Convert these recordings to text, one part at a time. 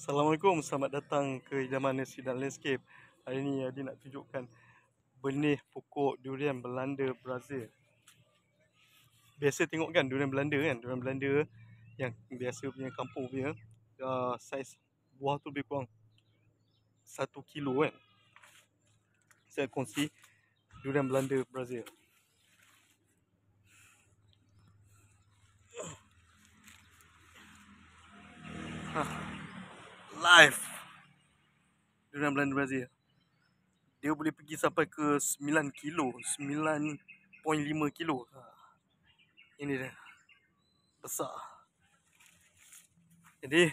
Assalamualaikum, selamat datang ke Idaman Nursery dan Landscape Hari ini Adi nak tunjukkan benih pokok durian Belanda Brazil Biasa tengok kan durian Belanda kan, durian Belanda yang biasa punya kampung punya uh, Saiz buah tu lebih kurang 1 kilo kan Saya kongsi durian Belanda Brazil live dengan Belanda Brazil. Dia boleh pergi sampai ke 9 kilo, 9.5 kilo. Ha. Ini dia. Besar. Jadi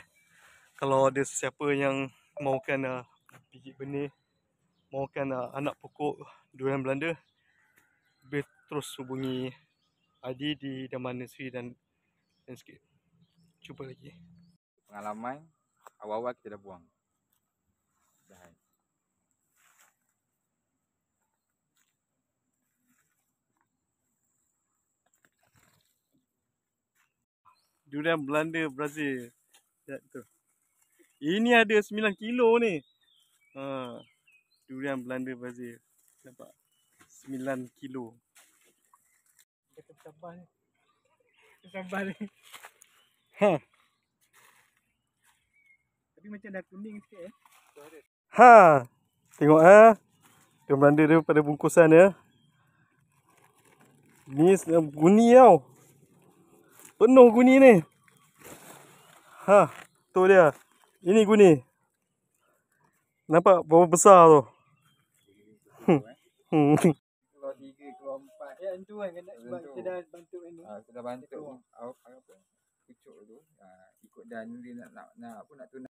kalau ada sesiapa yang mahukan uh, ah, pijik benih, mahukan uh, ah, anak pokok durian Belanda, boleh terus hubungi Adi di Daman Nursery dan Landscape. Cuba lagi. Pengalaman Awal-awal kita dah buang Durian Belanda Brazil Lihat ya, tu Ini ada 9 kilo ni ha. Durian Belanda Brazil Nampak 9 kilo Kita tambah ni Kita ni Ha tapi macam dah kuning sikit eh. Ha. Tengok ah. Ha? Dia melanda dia pada bungkusan dia. Ya. Ni guni tau. Penuh guni ni. Ha, tu dia. Ini guni. Nampak berapa besar tu. Kalau 3 ke 4 Yang tu kan Sebab kita dah bantu kan